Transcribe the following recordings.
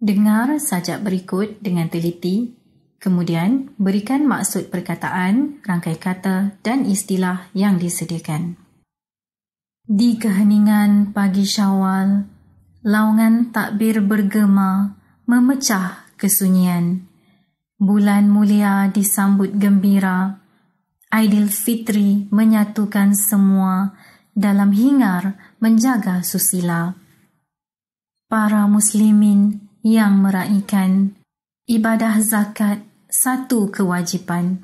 Dengar sajak berikut dengan teliti. Kemudian, berikan maksud perkataan, rangkai kata dan istilah yang disediakan. Di keheningan pagi syawal, laungan takbir bergema memecah kesunyian. Bulan mulia disambut gembira. Fitri menyatukan semua dalam hingar menjaga susila. Para muslimin yang meraihkan ibadah zakat satu kewajipan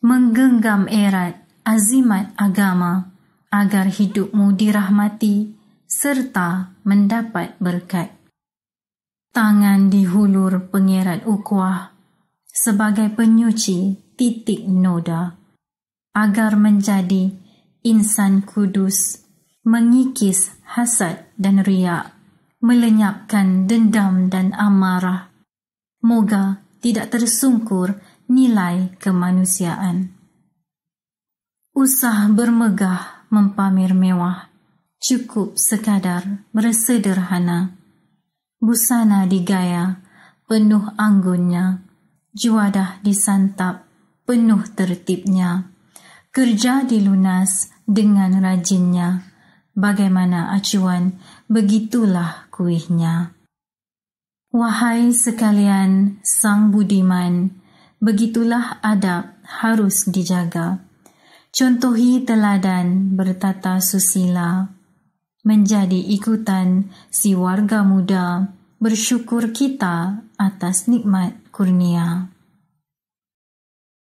menggenggam erat azimat agama agar hidupmu dirahmati serta mendapat berkat tangan dihulur pengerat ukuah sebagai penyuci titik noda agar menjadi insan kudus mengikis hasad dan riak melenyapkan dendam dan amarah. Moga tidak tersungkur nilai kemanusiaan. Usah bermegah mempamer mewah, cukup sekadar bersederhana. Busana digaya, penuh anggunnya, juadah disantap, penuh tertibnya. Kerja dilunas dengan rajinnya bagaimana acuan begitulah kuihnya. Wahai sekalian sang budiman, begitulah adab harus dijaga. Contohi teladan bertata susila. Menjadi ikutan si warga muda bersyukur kita atas nikmat kurnia.